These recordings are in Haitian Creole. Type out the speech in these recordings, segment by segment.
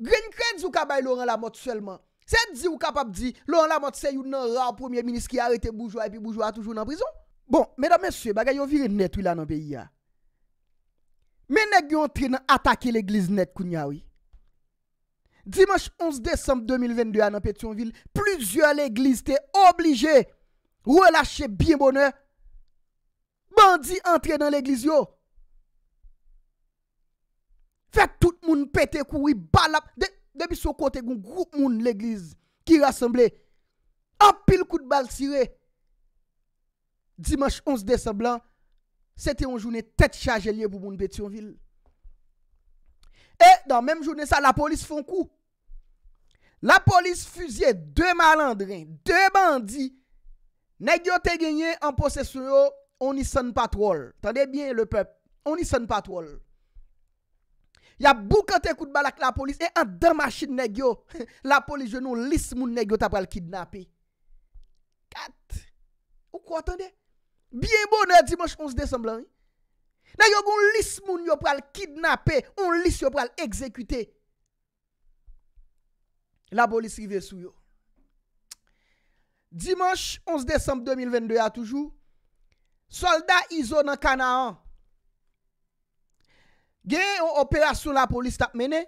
Gren kredz ou ka bay Laurent Lamotte selman. Sen di ou kapap di, Laurent Lamotte se yon nan rare premier ministre ki a rete boujwa epi boujwa toujoun nan prizon. Bon, mèdam mèsyè, bagay yon viri net wila nan peyi ya. Mènen yon tri nan atake l'eglise net kou nyawi. Dimanche 11 décembre 2022 anan Petionville, plüzyon l'eglise te oblige relache biye mounè. Bandi entre nan l'eglise yo. Fèk tout moun pète kou yi balap, debi sou kote goun, grou moun l'eglize ki rassemblé, apil kou d'bal sire. Dimanche 11 désemblan, sète yon jounè, tèt chage liye pou moun pète yon vil. E, dan mèm jounè sa, la polis fon kou. La polis fuzye, dè malandrin, dè bandi, negyo te genye, an posese yo, on yi sèn patwol. Tande bien le pep, on yi sèn patwol. Ya bou kante kout balak la polis, e andan masin negyo. La polis jenon lis moun negyo ta pral kidnape. Kat. Ou kwa tande? Biye moun bon, e dimanche 11 Desemblan. Na yo goun lis moun yo pral kidnape, ou lis yo pral ekzekute. La polis kive sou yo. Dimanche 11 Desemblan 2022 a toujou. Soldat Izo nan Kanaan. Gen yon operasyon la polis tap mene,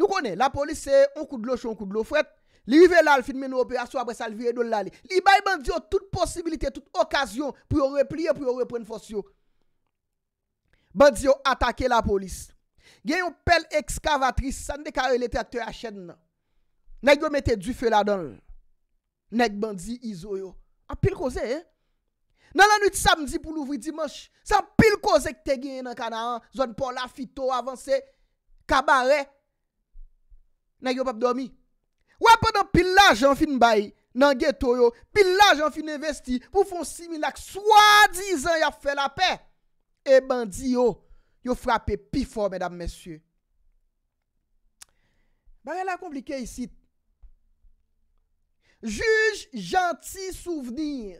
nou konen, la polis se on koud lo chon, on koud lo fwet, li vye lal finmen yon operasyon apres al vye do lal li. Li bay bandyo tout posibilite, tout okasyon pou yon repliye, pou yon repren fwosyo. Bandyo atake la polis. Gen yon pel ekskavatris, san de kare lete a te a chen nan. Nek yon mette du fwe la don, nek bandyo izoyo. A pil koze e? nan lanwit samdi pou louvri dimans, san pil ko zek te gen nan kana an, zon pa la fito avanse, kabare, nan yo pap domi, wapon nan pil la jan fin bayi, nan geto yo, pil la jan fin investi, pou fon simi lak, swa dizan ya fe la pe, e bandi yo, yo frape pi for, medan monsye. Mare la komplike yisi, juj janti souvenir,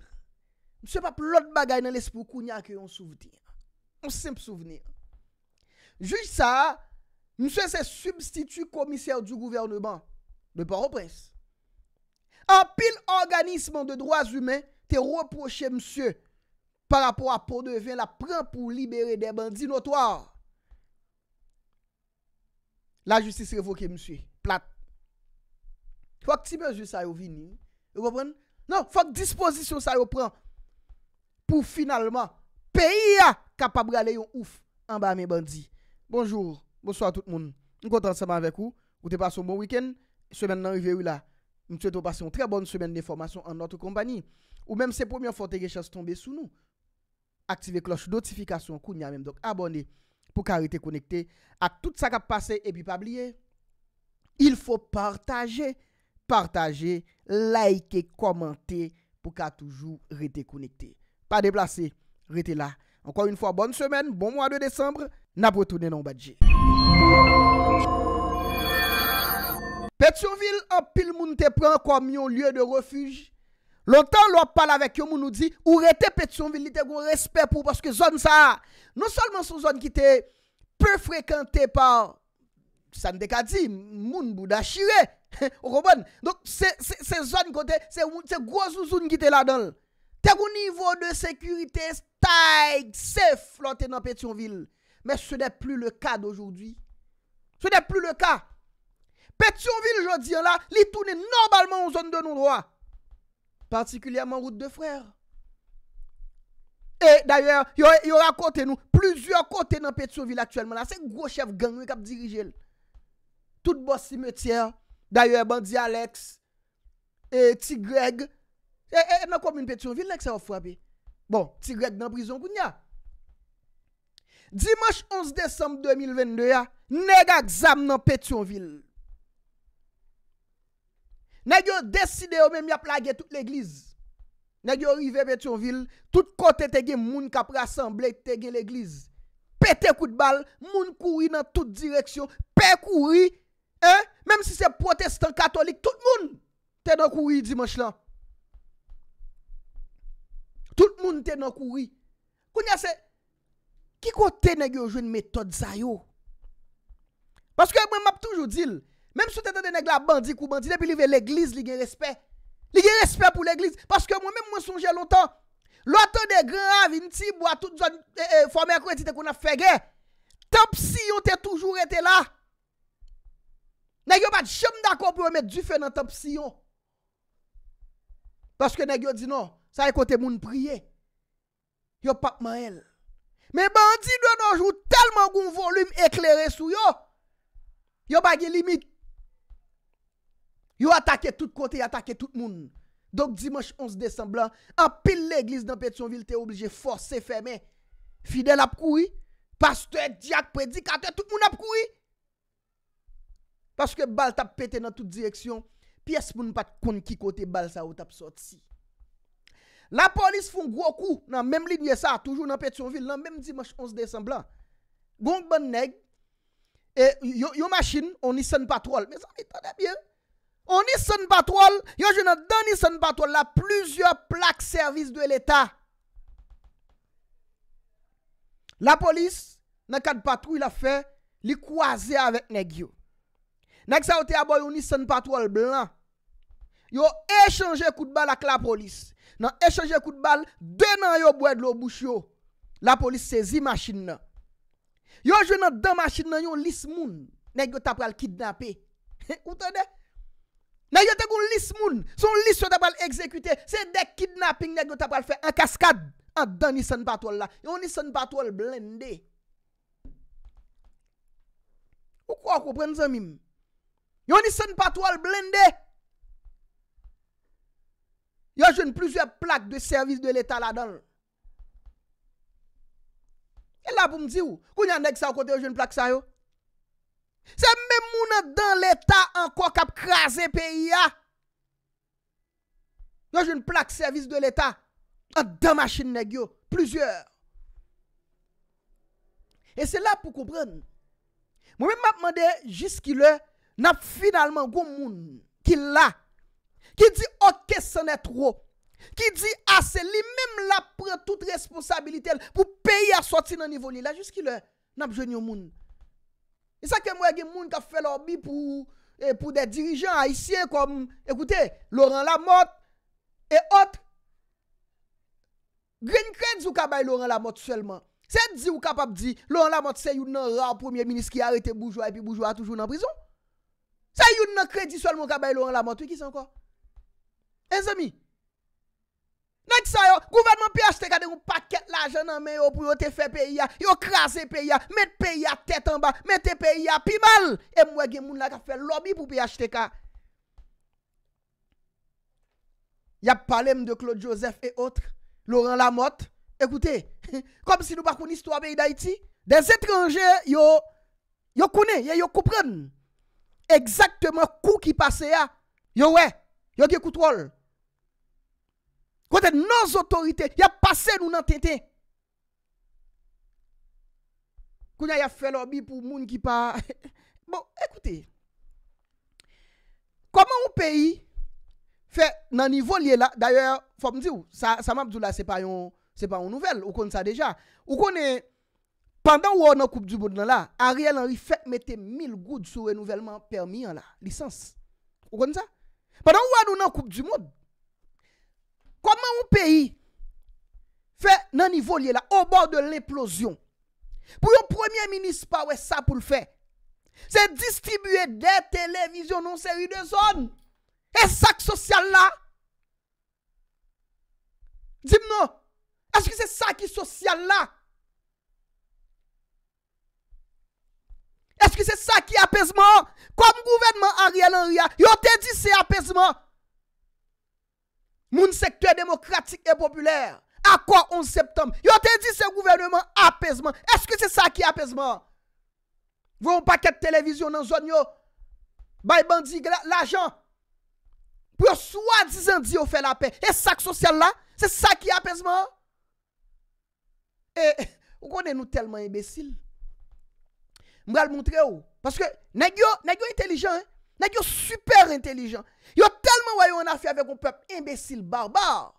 Mse pa plot bagay nan les pou kounya ki yon souveni. Mse se mp souveni. Juj sa, mse se substitu komisèr du gouvernement. Ne pa reprens. An pil organisman de droaz humen, te reproche mse, par rapport a pou devè la pran pou libere debèndi notwar. La justice revoke mse. Plat. Fok ti me ju sa yo vini. Yo go pren? Nan, fok disposition sa yo pran. pou finalman peyi a kapab gale yon ouf an ba me bandi. Bonjour, bonsoir tout moun. Nou kontan seman vek ou, ou te pason bon week-end, semen nan rive ou la, nou tse to pase yon tre bon semen de formasyon an noto kompani, ou menm se pwem yon fote gechez tombe sou nou. Aktive kloche notifikasyon kou nyamem, donk abonde pou ka rete konekte a tout sa kap pase epi pabliye. Il fwo partaje, partaje, like e komante pou ka toujou rete konekte. pa deplase, rete la. Ankon yon fwa, bon semen, bon mwa de Desembre, nabotounen an badje. Petsonville, apil moun te pran kwa mion lye de refuj. Lontan lwa pal avek yon moun nou di, ou rete Petsonville, li te kon respet pou paske zon sa a. Non solman sou zon ki te pe frekante pa, sa n de ka di, moun bouda chive. Okon, donk se zon kote, se grozou zon ki te la donl. Tèk ou nivou de sekurite stèk se flante nan Pétionville. Mè se nè plou le kà d'aujoudwi. Se nè plou le kà. Pétionville jò diyan la, li toune normalman ou zon de nou droi. Partikulyèman route de frèr. E d'ayè, yon raconte nou, plouzyon kote nan Pétionville aktuelman la, se gwo chèv gangwe kap dirijel. Tout bò simetèr, d'ayè, bandi Alex, et Tigregg, E, e, e, nan komoun Petionville, nek se wafwa pe? Bon, ti greg nan prizon koun ya. Dimanche 11 Desembe 2022 ya, neg a gzam nan Petionville. Neg yo deside yo men mi a plage tout l'Eglise. Neg yo rive Petionville, tout kote te gen moun kapre asemble te gen l'Eglise. Pe te kout bal, moun koui nan tout direksyon, pe koui, menm si se protestant katolik, tout moun te nan koui Dimanche lan. Tout moun te nan kouri. Kounye se, ki kote negyo jwen metode zayou? Paske mwen map toujou dil. Mem sou te dote negla bandi kou bandi, de pi li ve l'eglize li gen respet. Li gen respet pou l'eglize. Paske mwen mwen mwen sonje loutan. Loutan de gran avinti, bo a tout zon fome akwetite kou na fege. Te, te psion te toujou rete la. Negyo pat chem da kou pou mwen met du fe nan te psion. Paske negyo di non. Sa e kote moun priye. Yo pakman el. Me bandi do nanjou telman goun volume eklere sou yo. Yo bagye limit. Yo atake tout kote, atake tout moun. Dok dimanche 11 desemblan, apil l'eglise nan pet son vil te oblije force se feme. Fidel ap koui, pastwe, diak, predikate, tout moun ap koui. Paske bal tap pete nan tout direksyon, pi es moun pat kon ki kote bal sa ou tap sot si. La polis foun gwo kou nan menm li nye sa, toujou nan pet yon vil, nan menm Dimash 11 Desemblan. Gonk ban neg, yo machin, on yi senn patwol. On yi senn patwol, yo je nan dan yi senn patwol la, plüzyor plak servis de l'Etat. La polis, nan kat patwol la fe, li kwaze avèk neg yo. Nèk sa ou te aboy yon yi senn patwol blan, yo echange kout bal ak la polis, nan echeje kout bal, denan yo bwèd lo bouch yo, la polis sezi masin nan. Yo jwen nan den masin nan yo lis moun, nek yo tapal kidnapè. E koutanè? Nan yo tek ou lis moun, son lis yo tapal ekzekute, se dek kidnaping, nek yo tapal fè an kaskad, an den nisen patol la. Yo nisen patol blendè. Ou kwa koupren zan mim? Yo nisen patol blendè. Yo jen plizye plak de servis de l'Etat la don. E la pou m zi ou, kou nyan neg sa w kote yo jen plak sa yo? Se men moun an dan l'Etat, anko kap krasen pe ya. Yo jen plak servis de l'Etat, an damashin neg yo, plizye. E se la pou koupren, moun men map mande, jis ki le, nap finalman goun moun, ki la, Ki di okè sè nè tro, ki di asè li, mèm la prè tout responsabilitèl pou peyi a soti nan nivou li. La jous ki lè, nan pjènyo moun. Y sa ke mwè gen moun ka fè lò mi pou de dirijan a isye kom, ekoutè, Laurent Lamotte et autres. Green credit ou ka bay Laurent Lamotte sèlman. Sè di ou kapap di, Laurent Lamotte sè yon nan rare premier ministre ki a rete boujwa epi boujwa toujoun nan prizon. Sè yon nan credit sèlman ou ka bay Laurent Lamotte. Ou ki sè anko? En zemi Nèk sa yo Gouvernment pi achte ka de ou paket la jen nan men yo Pou yo te fe pe ya Yo krasi pe ya Met pe ya tet an ba Met te pe ya Pi mal E mwege moun la ka fe lomi pou pi achte ka Yap pale m de Claude Joseph et autres Laurent Lamotte Ekoute Kom si nou bakoun istwa be yi da iti Des etranje yo Yo kounen Yo yo koupren Eksaktman kou ki pase ya Yo we Eksaktman Yo ge koutrol Konten nouz otorite Ya pase nou nan tente Kounya ya fè lòbi pou moun ki pa Bon, ekoute Koman ou peyi Fè nan nivou liye la Daryè, fòm di ou Samab Zoula se pa yon nouvel Ou kon sa deja Ou konen Pendan ou wò nan koup di boud nan la Ariel anri fèk mette mil goud Sou renouvellman permis yon la Lisans Ou konen sa Pad an ou an nou nan koup di moun? Koman ou peyi fe nan nivou liye la ou bo de l'eplosyon? Pou yon premier minis pa ou e sa pou l'fe? Se distribuye de televizyon nou seri de zon? E sak sosyal la? Dib nou, eske se sak sosyal la? Eske se sa ki apesman? Kom gouvenman Ariel Anriya Yo te di se apesman Moun sektwè demokratik e popüler Akwa 11 septem Yo te di se gouvenman apesman Eske se sa ki apesman? Vwoun paket televizyon nan zon yo Baybandi l'ajan Pyo swa dizan di yo fè la pe E sak sosyal la? Se sa ki apesman? E konen nou telman emesil? Mbra l moun tre ou? Paske, nèk yo, nèk yo intelijen, nèk yo super intelijen. Yo telman wè yo an afi avek ou pèp imbesil, barbar,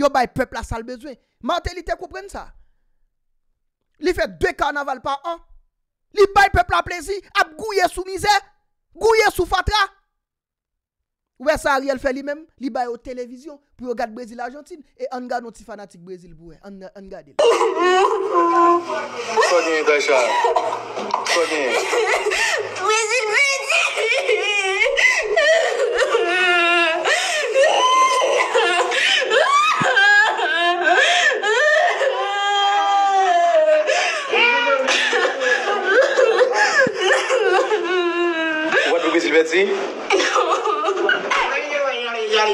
yo bay pèp la sal bezwen. Mantelite koupren sa. Li fè dè karnaval pa an, li bay pèp la plezi, ap gouye sou mizè, gouye sou fatra, Ouais, ça Ariel fait lui-même, il lui aux télévision pour regarder Brésil Argentine et on regarde notre fanatique Brésil pour hein. on on regarde. Sonia Gacha. Sonia. Brésil Brésil. What Brésil Brésil?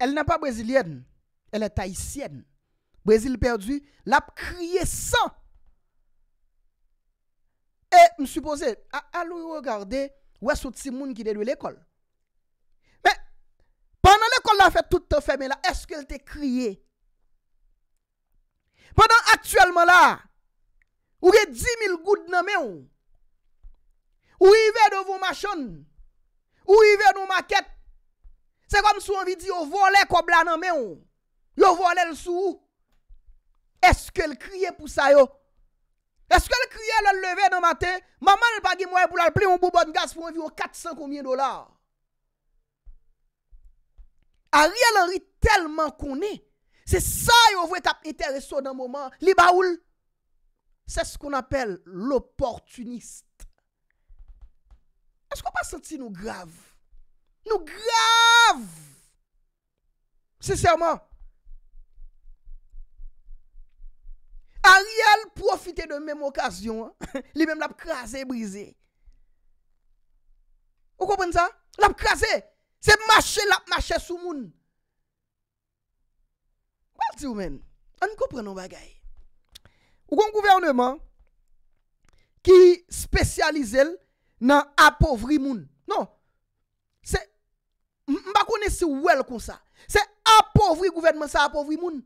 El nan pa brezilyen, el e tahisyen. Brezil perdi, l ap kriye san. E, msupose, alou yu regarde, wè sot si moun ki derwe l ekol. Mè, pandan l ekol la fè tout te fèmè la, eske l te kriye? Pendan aktuelman la, wè di mil goud nan mè ou. Ou i ve nou vou machon? Ou i ve nou maket? Se kom sou an vi di, ou vo le kob la nan men ou? Ou vo le l sou ou? Eske l kriye pou sa yo? Eske l kriye l l leve nan maten? Maman l pagi mwen pou la l pli yon boubon gaz pou yon vi yon 400 koumyen dolar. A rye l anri telman konen. Se sa yo vwe tap intereso nan mouman. Li ba oul? Se skon apel l opportunist. Sko pa santi nou grave? Nou grave! Seseyman. A real profite de menm okasyon. Li menm lap krasè, brise. Ou kompren sa? Lap krasè. Se mache, lap mache sou moun. Kwa l ti ou men? An kompren nou bagay. Ou kon kouvernement ki spesyalize l nan apovri moun. Non. Se, mba kone se ouel kon sa. Se, apovri gouvenman sa, apovri moun.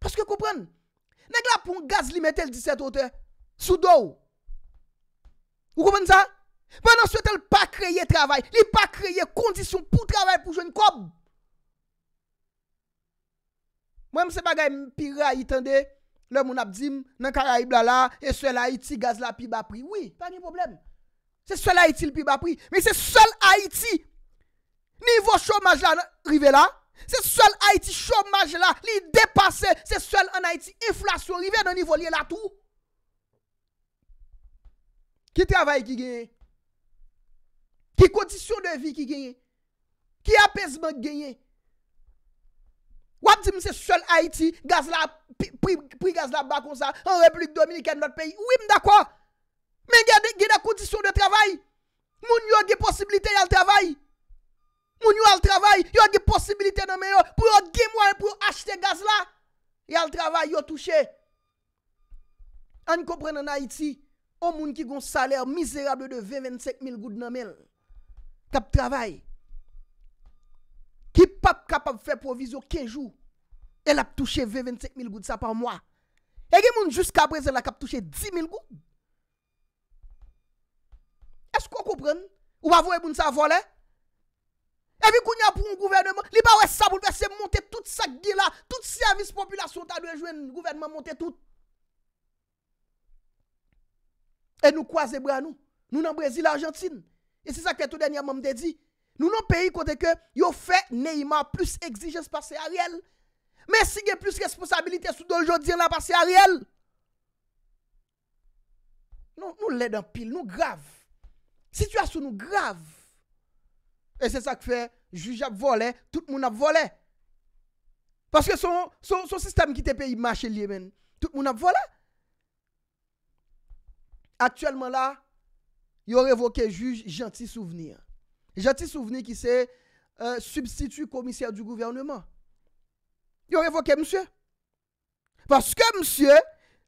Paske koupren. Nèk la pou gaz li metel 17 ote, sou do ou. Ou koupren sa? Mwen an sou etel pa kreye travay. Li pa kreye kondisyon pou travay pou jouni kom. Mwen mse bagay pi ray itande, lè moun apzim, nan kara i blala, e se la iti gaz la pi bapri. Oui, pa ni probleme. Se sol Haiti l'pi ba pri. Men se sol Haiti, nivou chomaj la, rive la. Se sol Haiti, chomaj la, li depase, se sol en Haiti, inflasyon rive, nan nivou li la tou. Ki travay ki genye? Ki kondisyon de vi ki genye? Ki apesman genye? Wap di men se sol Haiti, gaz la pri gaz la ba kon sa, an republik Dominika, an republik Dominika, an republik Dominika, Men gen a kondisyon de travay. Moun yo ge posibilite yal travay. Moun yo al travay. Yo ge posibilite nanmen yo. Pou yo gemwa e pou yo achete gaz la. Yal e travay yo touche. An yon kompren nan Haiti. O moun ki gon saler mizerable de 25 mil goud nanmen. Kap travay. Ki pap kapap fe provizyo kejou. El ap touche 25 mil goud sa pan mwa. E gen moun jusqu apres el ap touche 10 mil goud. Esko koupren? Ou wavou e moun sa volè? E vi koun ya proun gouverneman? Li ba wè sabou lwè se montè tout sa gil la, tout servis populasyon ta nou e jwen gouverneman montè tout. E nou kwa zebra nou? Nou nan Brésil-Argentine? E si sa kètou den ya mè mdè di? Nou nan peyi kote ke, yo fè neyman plus exijè se passe a rèl. Mè si gen plus responsabilité sou dojò di an apasse a rèl. Nou lè dan pil, nou grav. Situasyon nou grave. E se sa kwe, juj ap vole, tout moun ap vole. Paske son sistem ki te pe imache liye men, tout moun ap vole. Aktuellement la, yon revoke juj janti souveni. Janti souveni ki se euh, substitue komisyar du gouvernement. Yon revoke msye. Paske msye,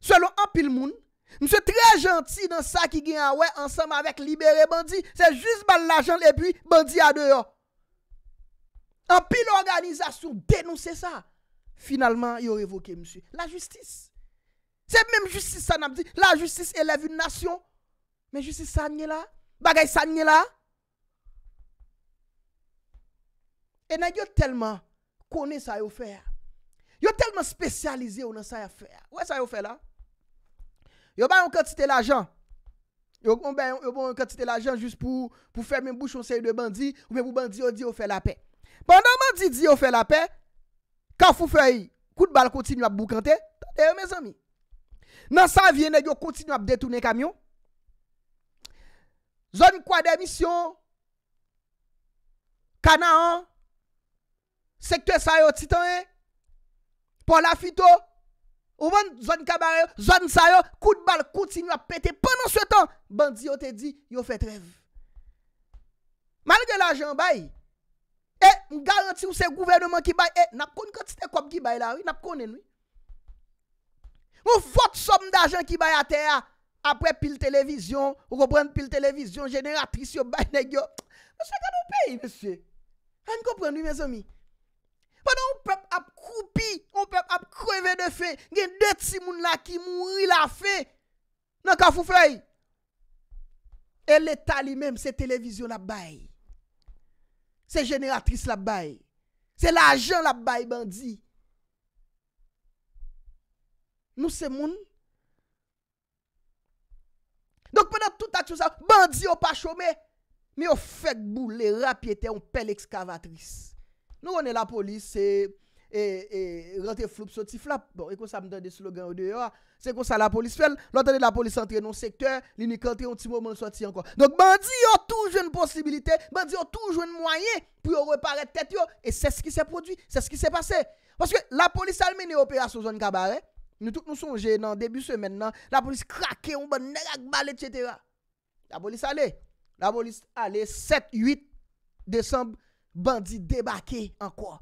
selo apil moun, Mse tre janti nan sa ki gen a we Ansem avek libere bandi Se jist ban l'ajan le pi bandi a deyo An pi l'organizasyon Denonse sa Finalman yo revoke mse La justis Se menm justice sa nanm di La justice eleve yon nasyon Men justice sa nye la Bagay sa nye la E nan yo telman Kone sa yo fe Yo telman spesyalize ou nan sa yo fe Wè sa yo fe la Yo ba yon kantite la jan, yo ba yon kantite bon la jan jist pou fermen bouchon se yon de bandi, ou men pou bandi yon di yo fe la pe. Pendan bandi di yo fe la pe, ka fufayi, kout bal kontinyo ap boukante, eyo men zami. Nansan vye ne yon kontinyo ap detounen kamyon, zoni kwa demisyon, kana an, sektwe sayo titan e, pon la fito, Ou ven zon kabare, zon sa yo, kout bal kout si nou ap pete. Pendan sou tan, bandi yo te di, yo fè trev. Mal gen l'ajan bayi, e, m garanti ou se gouvernement ki bayi, e, nap konen kwen ti te kop ki bayi la, nap konen. Ou fote som d'ajan ki bayi a teya, apre pil televizyon, ou repren pil televizyon, jeneratris yo bayi negyo. Monsen kan ou peyi, monsen? A mi komprendi, mè zon mi? Pwede ou pep ap koupi, ou pep ap kreve de fe, gen det si moun la ki moun ri la fe, nan ka fufre yi. E leta li menm se televizyon la baye, se jeneratris la baye, se la ajan la baye bandi. Nou se moun. Donk pwede touta chousa, bandi ou pa chome, mi ou fek bou le rapi ete ou pel ekskavatris. Nou gwenè la polis e rentè floup sa ti flap. Bon, e kon sa mden de slogan ou de yo. Se kon sa la polis fèl, lantè de la polis antre non sektèr, li ni kantè yon ti momen sa ti ankon. Donk bandi yo toujwen posibilite, bandi yo toujwen mwanyè pou yo repare tèt yo. E se skye se prodwi, se skye se pase. Paske la polis almenye operasyon zon kabaret, nou tout nou sonje nan debi semen nan, la polis krake yon ban nèrak balet chetera. La polis ale, la polis ale 7, 8 december, Bandi debake an kwa?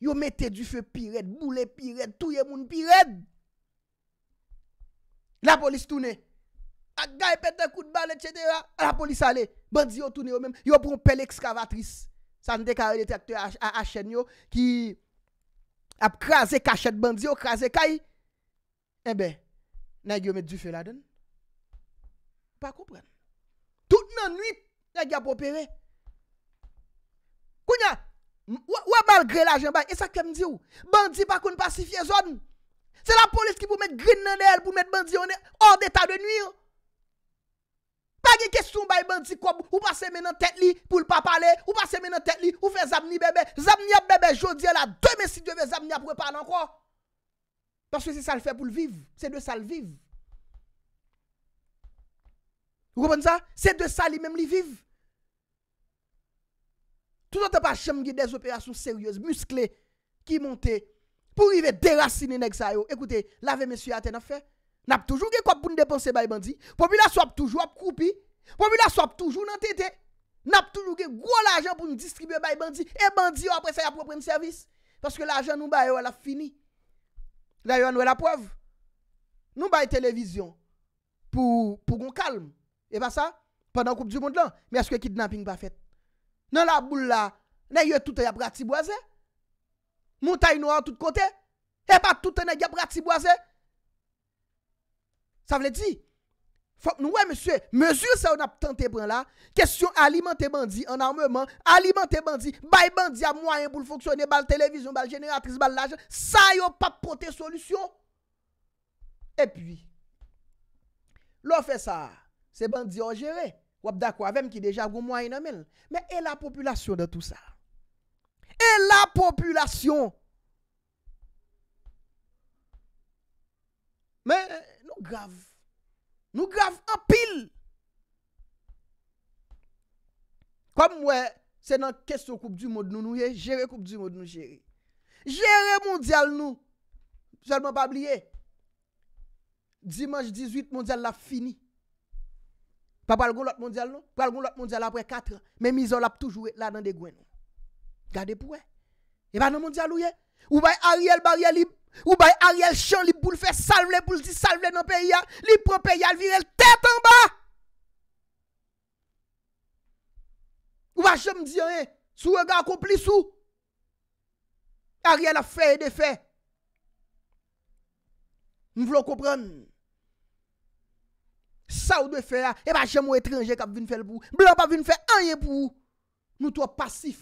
Yo mette du fe piret, boule piret, touye moun piret. La polis toune. A gaye pet de kout bal et chetera, la polis ale. Bandi yo toune yo men. Yo proun pel ekskavatris. San dekare detektor a chen yo ki ap kraze kachet bandi yo, kraze kayi. Ebe, nage yo mette du fe laden. Pa koupren. Tout nan nwi, nage ap opere. Ebe, Kou nya, wè malgré la jen bay, e sa kem di ou? Bandi pa kon pasifiye zon. Se la polis ki pou met grin nan el, pou met bandi, on e or deta de nwi ou. Pag e kesou bay bandi kom, ou pa se men an tet li, pou l pa pale, ou pa se men an tet li, ou fe zamni bebe, zamni ap bebe, jodi la, de mesi de ve zamni ap, pou e parle an kwa? Paske se sa l fe pou l vive, se de sa l vive. Goubon za? Se de sa li men li vive. Tout an te pa chemge des operasyon seryose, muskle, ki monte, pou rive derasine nek sa yo. Ekoute, lave monsu ya ten a fe, nap toujou ge kop pou n depanse bay bandi, pou mi la swap toujou ap koupi, pou mi la swap toujou nan tete, nap toujou ge gwo la ajan pou n distribuye bay bandi, e bandi yo apre sa ya pou prene servis, paske la ajan nou bay yo la fini. La yo anwe la pov. Nou bay televizyon, pou gon kalm, e pa sa, panan koup di moun lan, me aske kidnaping pa fet. nan la boulle la, ne yon touta yabrati boazè? Mouta yon an tout kote? E ba touta ne yabrati boazè? Sa vle di? Fok nou we msue, msue sa yon ap tante pran la, kesyon alimante bandi, anarmeman, alimante bandi, bay bandi a mwayen pou l'foksyone, bal televizyon, bal generatriz, bal lajan, sa yon pa pote solusyon? E pi, lò fè sa, se bandi an jere, sa, Wap da kwa vem ki deja goun mwenye nan men. Men e la populasyon de tout sa. E la populasyon. Men eh, nou gav. Nou gav an pil. Kom mwen se nan kesto koup du mod nou nou ye. Jere koup du mod nou jere. Jere mondial nou. Jalman pa bliye. Dimanj 18 mondial la fini. Pa pal goun lot mondyal nou? Pal goun lot mondyal apre katre. Men mizol ap toujou et la nan de gwen nou. Gade pou e. E pa nan mondyal ou ye? Ou bay Ariel bar ya li... Ou bay Ariel chan li pou l'fe salm le pou l'di salm le nan pe yal. Li pou l'pe yal virel tetan ba! Ou bay chan m'di an e? Sou e ga akompli sou? Ariel a fe e de fe. Nou vlo kompranm. Sa ou dwe fè ya, e pa jèm ou etranje kap vin fè l pou. Blan pa vin fè anye pou, nou tò pasif.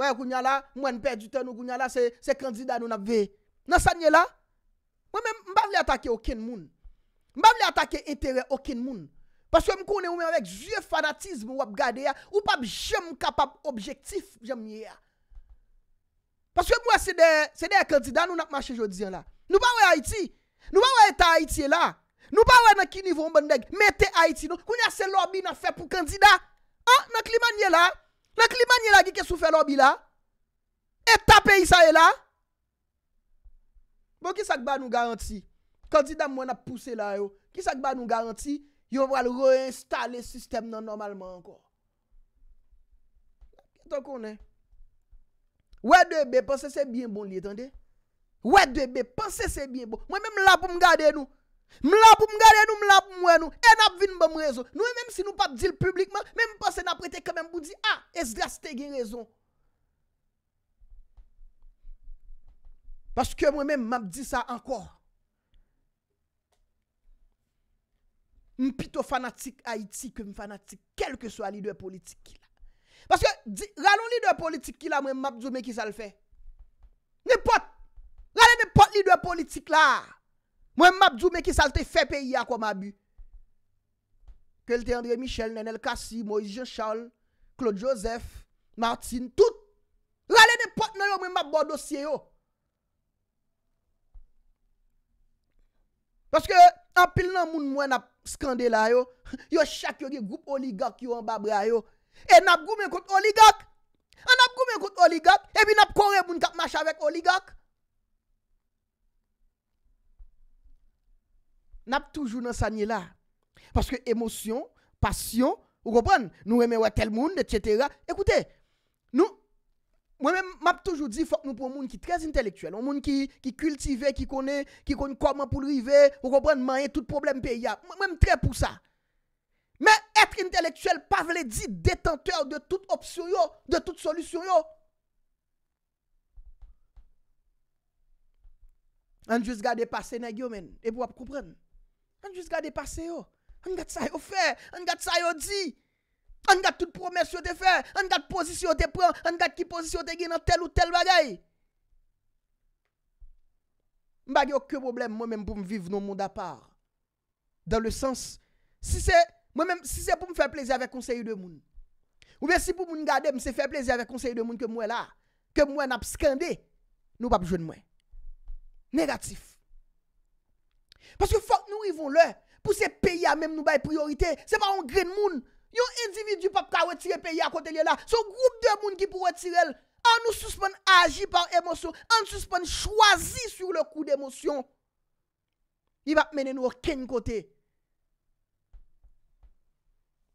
Ouè, kou nye la, mwen pè di tè, nou kou nye la, se kandida nou na vè. Nan sa nye la, mwen mè mba vle atake oken moun. Mba vle atake entere oken moun. Paske mkounen mwen wèk jè fanatizm ou ap gade ya, ou pap jèm kap ap objektif jèm nye ya. Paske mwen sè de kandida nou na mwache jò diyan la. Nou ba wè Haiti, nou ba wè ta Haiti e la. Nou pa wè nan ki nivou mbe neg, metè Haiti nou, koun yase lobby nan fè pou kandida, an, nan klima nye la, nan klima nye la, ki ke sou fè lobby la, e tape yisa e la, bon ki sak ba nou garanti, kandida mwen ap pousse la yo, ki sak ba nou garanti, yon wè al re-install le sistem nan normalman ankon. Ton konen, wè dè bè, panse se bie mbon li etande, wè dè bè, panse se bie mbon, mwen mèm la pou m gade nou, M la pou m gade nou, m la pou m wè nou, e nap vin m bom rezon. Nou e menm si nou pap di l publikman, menm posen ap rete kame m bou di, a, es glas te gen rezon. Baske mwen menm map di sa ankor. M pito fanatik Haiti ke m fanatik, kelke so a li dwe politik ki la. Baske, ralon li dwe politik ki la mwen map djoume ki sa l fe. Nipot, ralon nipot li dwe politik la. Mwen map djoume ki sa lte fepe ya kwa maby. Kelte André Michel, Nenel Kassi, Moise Jean Charles, Claude Joseph, Martin, tout. Rale ne potnen yo mwen map bo dosye yo. Baske apil nan moun mwen ap skandela yo. Yo chak yo ge group oligak yo an babra yo. E nap goumen kout oligak. A nap goumen kout oligak. E bi nap kore moun kap mash avek oligak. N ap toujou nan sanye la. Paske emosyon, pasyon, ou repren, nou reme wè tel moun, etc. Ekoute, nou, m ap toujou di, fok nou pou moun ki trez intelektuel, moun ki kultive, ki kone, ki kone koman pou lrive, ou repren, manye tout problem pe ya. Mèm tre pou sa. Mèm etre intelektuel, pa vle di detenteur de tout opsyon yo, de tout solusyon yo. An jous gade pasen a gyomen, e pou ap koupren. An jist gade pase yo. An gade sa yo fe, an gade sa yo di. An gade tout promes yo te fe, an gade posisyon te pren, an gade ki posisyon te gen nan tel ou tel bagay. M bagay yo ke problem mwen men pou m vive nou moun da par. Dans le sens, si se pou m fè plèzi avè konseyu de moun. Ou bè si pou moun gade m se fè plèzi avè konseyu de moun ke mwen la, ke mwen ap skande, nou pap joun mwen. Negatif. Paske fok nou yivon lè, pou se peyi a mem nou bay priorite, se pa yon gren moun, yon individu pap ka wetire peyi a kote lè la, son groub de moun ki pou wetire lè, an nou suspèn agi par emosyon, an nou suspèn chwazi sur lè kou demosyon, yon va menen nou ken kote.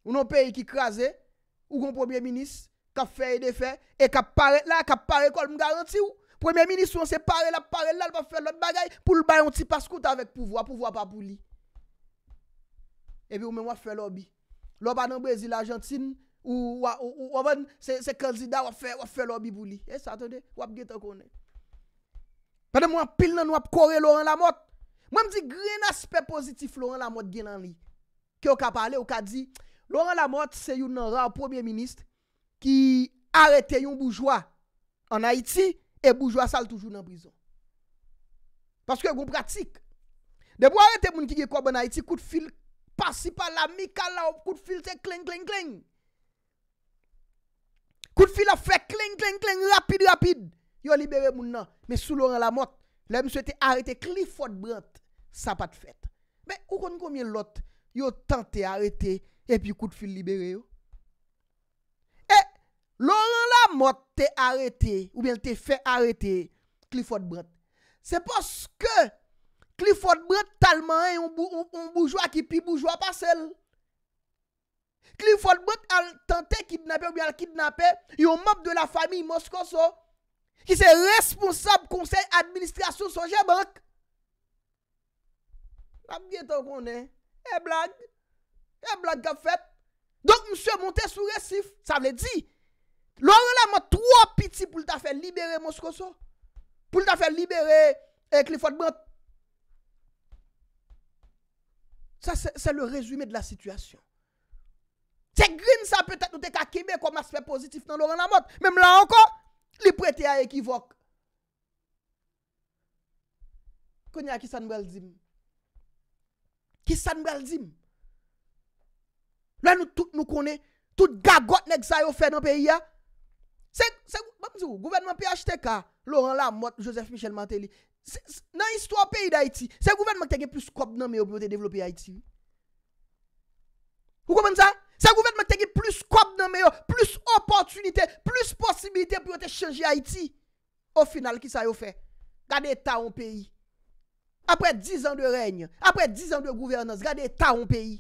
Yon peyi ki krasè, yon premier minis, ka fèy de fèy, e ka pare la, ka pare kol m garanti wou. Premye mini sou an se pare la, pare lal, wap fè lop bagay pou l bayon ti paskout avèk pou vwa, pou vwa pa pou li. Evi ou men wap fè lop bi. Lop an an Brazil, Argentine, ou wap an se kanzida wap fè lop bi pou li. E sa, atende, wap gen tan konen. Mwen an pil nan wap kore Laurent Lamotte. Mwen di gren aspe pozitif Laurent Lamotte gen nan li. Ki ou ka pale, ou ka di. Laurent Lamotte se yon nan rang premiye minist ki arete yon boujwa an Haiti. E boujou asal toujou nan prizon. Paske goun pratik. Debo arrete moun ki ge kwa ban Haiti, kout fil pasi pa la mi kal la, kout fil se klenk, klenk, klenk. Kout fil a fe klenk, klenk, klenk, rapide, rapide. Yo libere moun nan, me sou loran la mot. Le m sou ete arrete kli fote brant, sa pat fete. Be, ou kon konmye lot, yo tante arrete, e pi kout fil libere yo. amote te arete ou bien te fe arete Clifford Brent. Se poske Clifford Brent talman an ou boujwa ki pi boujwa pa sel. Clifford Brent al tante kidnapè ou bien al kidnapè yon mob de la fami Moskoso ki se responsab konsey administrasyon soje bank. La mwenye to konen. E blag. E blag kap fet. Donk mse monte sou resif. Sa mwenye di. Eh, Laurent Lamotte, 3 piti pou lta fè libère Moskoso. Pou lta fè libère Clifon Brandt. Sa se le rezume de la situasyon. Se Green sa pwete nou te ka kime kom aspep pozitif nan Laurent Lamotte. Mem la ankon, li pwete a ekivok. Konya Kisan Welzim. Kisan Welzim. La nou konen tout gagot neg sayo fè nan peyi ya. Se bon, gouvernman P.H.T.K, Laurent Lamot, Joseph Michel Mantelli, nan istor peyi da Haiti, se gouvernman tege plus kop nan meyo pou yote devlopi Haiti. Ou komende sa? Se gouvernman tege plus kop nan meyo, plus oportunite, plus posibilite pou yote chanji Haiti. Ou final ki sa yo fe? Gade ta yon peyi. Apre 10 an de reyn, apre 10 an de gouvernance, gade ta yon peyi.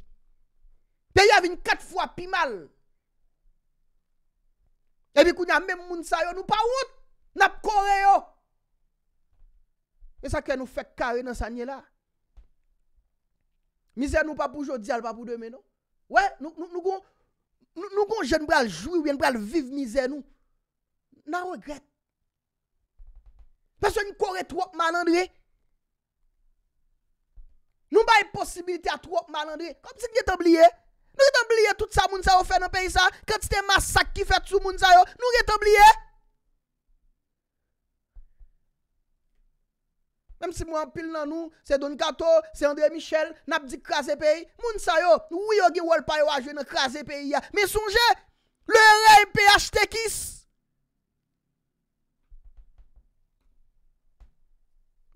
Peyi avin 4 fwa pi mal. Epi koun ya mèm moun sa yo nou pa wout, nap kore yo. E sa kè nou fè kare nan sa nye la. Mizè nou pa pou jodi al pa pou demè nou. Ouè, nou kon jen pral jwi ou jen pral viv mizè nou. Nan regret. Pèso yon kore twop manandri. Nou ba yon posibilite a twop manandri. Kopsi kwen te obliye. Nou ge te oubliye tout sa moun sa yo fè nan peyi sa? Kèd se te masak ki fèt sou moun sa yo? Nou ge te oubliye? Mèm si moun apil nan nou, se Don Kato, se André Michel, nap di krasè peyi? Moun sa yo, nou yo ge wòl pa yo a jwè nan krasè peyi ya? Mè sonje, lè rey pey achte kis?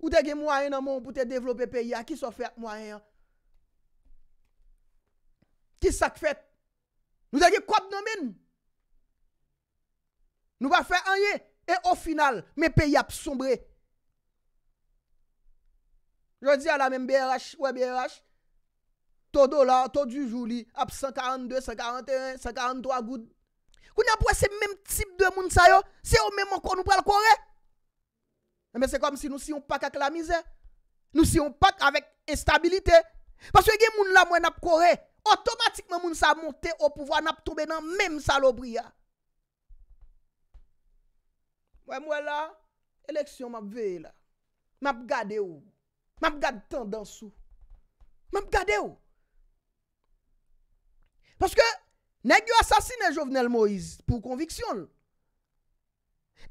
Ou te ge mouayen nan moun pou te devlopè peyi ya? Ki so fè mouayen ya? Ti sak fèt. Nou zè gè kòp nou men. Nou va fè an ye. E o final. Mè pe y ap sombre. Jò di a la men BRH. Ouè BRH. To do la. To du joulis. Ap 142, 141, 143 goud. Koun ap wè se menm tip de moun sayo. Se yo menm an kon nou pral kore. E mè se kom si nou si yon pak ak la mizè. Nou si yon pak avèk estabilite. Paswe gen moun la mwen ap kore. Mè. Otomatikman moun sa monte ou pouvo an ap tobe nan menm salobri ya. Mwen la, eleksyon map veye la. Map gade ou. Map gade tendansou. Map gade ou. Paske, neg yo asasine Jovenel Moise pou konviksyon.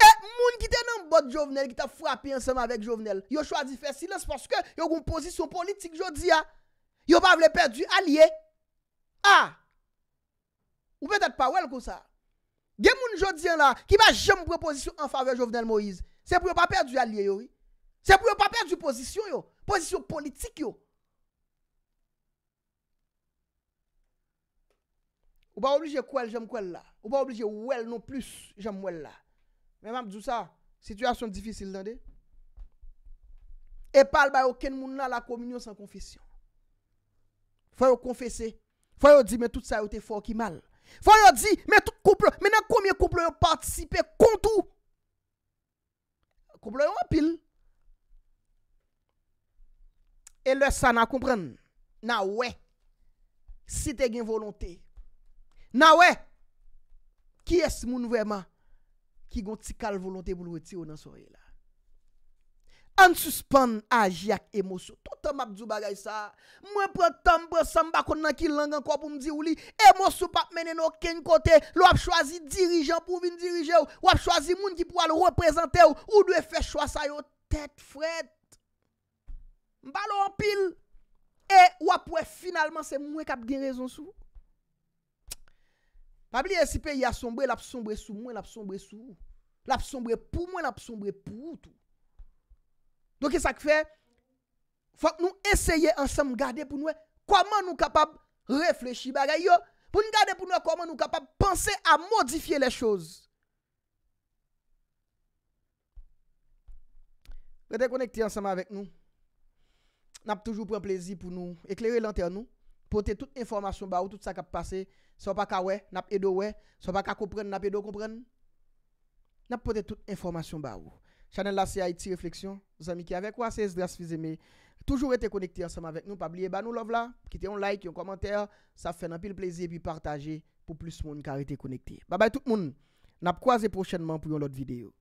E moun ki te nan bot Jovenel ki ta frapi ansem avèk Jovenel, yo chwadi fè silens paske yo goun posisyon politik jodi ya. Yo pa vle perdi alyek. Ou peut-être pas ouèl kousa Gen moun jodien la Ki ba jèm pou yon pozisyon En fave jovenel Moïse Se pou yon pa perdi yon aliye yo Se pou yon pa perdi yon pozisyon yo Pozisyon politik yo Ou ba oblije kouèl jèm kouèl la Ou ba oblije ouèl non plus jèm ouèl la Mè mèm djousa Situasyon difisil dande E pal bayo ken moun la La kominyon san konfisyon Fè yon konfese Foy yo di men tout sa yo te fok ki mal. Foy yo di men tout kouple, men nan koumyen kouple yo partisipe kontou. Kouple yo wapil. E lè sa nan koupran nan wè, si te gen volonté. Nan wè, ki es moun wèman ki gon ti kal volonté bou lou eti yo nan souye la. An suspan aji ak emosyo. Toutan map djou bagay sa. Mwen pre tempe san bako nan ki langan kwa pou mdi ou li. Emosyo pa mene nou ken kote. Wap chwazi dirijan pou vin dirije ou. Wap chwazi moun ki pou alo reprezentè ou. Ou dwe fe chwa sa yo. Tet fret. Mbalo an pil. E wap wè finalman se mwen kap gen rezon sou. Wap li esipe yasombre. Lapsombre sou mwen. Lapsombre sou. Lapsombre pou mwen. Lapsombre pou toutou. Don ki sa k fè, fòk nou esèye ansèm gade pou nouè koman nou kapab reflechi bagay yo, pou nou gade pou nouè koman nou kapab pense a modifiye le chòz. Vè te konekti ansèm avèk nou, nap toujou pren plezi pou nou, ekleri lanter nou, pote tout informasyon ba ou, tout sa kap pase, sou pa ka wè, nap edo wè, sou pa ka kompren, nap edo kompren, nap pote tout informasyon ba ou. chanel la CIT Reflexyon, nou zami ki avek wase, s dras fizeme, toujou ete konekte ansam avek nou, pa bli e ba nou lov la, ki te yon like, yon komenter, sa fe nan pil pleze, bi partaje, pou plus moun kar ete konekte. Ba bay tout moun, nap kwa ze prochenman pou yon lot videyo.